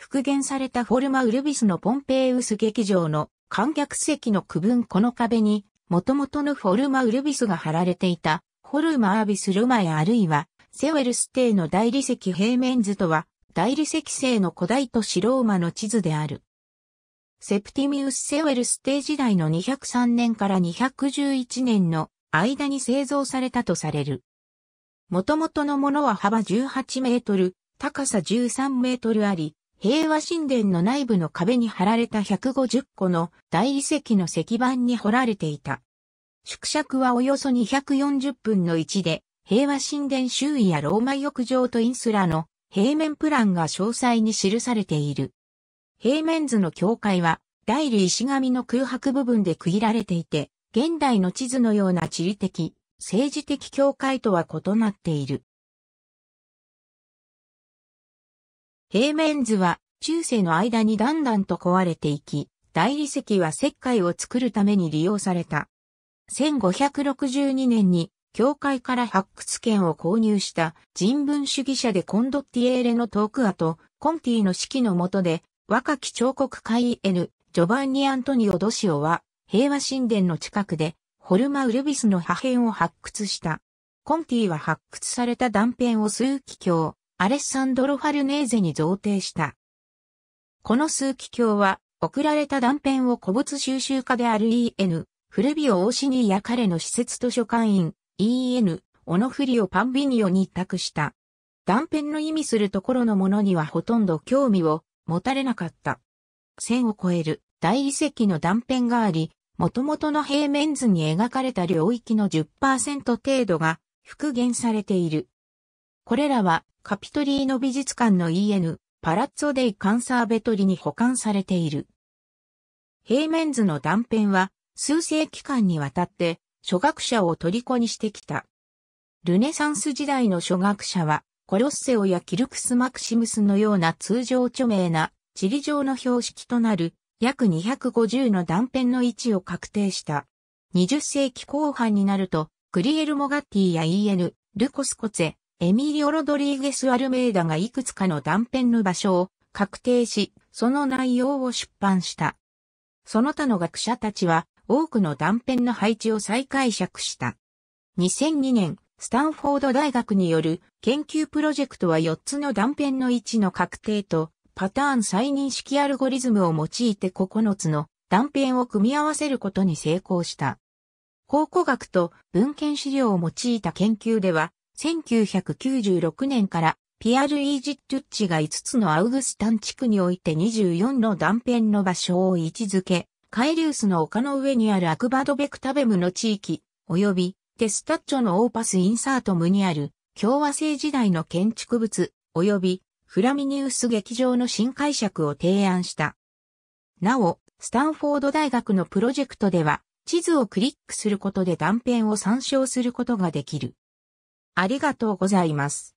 復元されたフォルマ・ウルビスのポンペイウス劇場の観客席の区分この壁に、元々のフォルマ・ウルビスが貼られていた、フォルマ・アービス・ロマやあるいは、セウェルス帝の大理石平面図とは、大理石製の古代都市ローマの地図である。セプティミウス・セウェルス帝時代の203年から211年の間に製造されたとされる。元々のものは幅18メートル、高さ13メートルあり、平和神殿の内部の壁に貼られた150個の大理石の石板に彫られていた。縮尺はおよそ240分の1で、平和神殿周囲やローマ浴場とインスラの平面プランが詳細に記されている。平面図の境界は、大理石神の空白部分で区切られていて、現代の地図のような地理的、政治的境界とは異なっている。平面図は中世の間にだんだんと壊れていき、大理石は石灰を作るために利用された。1562年に教会から発掘権を購入した人文主義者でコンドッティエーレのトークアとコンティの指揮の下で若き彫刻家イエヌ・ジョバンニ・アントニオ・ドシオは平和神殿の近くでホルマ・ウルビスの破片を発掘した。コンティは発掘された断片を数機鏡、アレッサンドロ・ファルネーゼに贈呈した。この数奇鏡は、送られた断片を古物収集家である E.N. フ美ビオ・オーシニーや彼の施設図書館員 E.N. オノフリオ・パンビニオに託した。断片の意味するところのものにはほとんど興味を持たれなかった。1000を超える大理石の断片があり、元々の平面図に描かれた領域の10%程度が復元されている。これらはカピトリーノ美術館の EN パラッツォデイカンサーベトリに保管されている。平面図の断片は数世紀間にわたって初学者を虜にしてきた。ルネサンス時代の初学者はコロッセオやキルクス・マクシムスのような通常著名な地理上の標識となる約250の断片の位置を確定した。20世紀後半になると、クリエル・モガッティや E.N. ルコスコツェ、エミリオ・ロドリーゲス・アルメイダがいくつかの断片の場所を確定し、その内容を出版した。その他の学者たちは多くの断片の配置を再解釈した。2002年、スタンフォード大学による研究プロジェクトは4つの断片の位置の確定とパターン再認識アルゴリズムを用いて9つの断片を組み合わせることに成功した。考古学と文献資料を用いた研究では、1996年からピアルイージットッチが5つのアウグスタン地区において24の断片の場所を位置づけ、カエリウスの丘の上にあるアクバドベクタベムの地域、及びテスタッチョのオーパスインサートムにある共和制時代の建築物、及びフラミニウス劇場の新解釈を提案した。なお、スタンフォード大学のプロジェクトでは、地図をクリックすることで断片を参照することができる。ありがとうございます。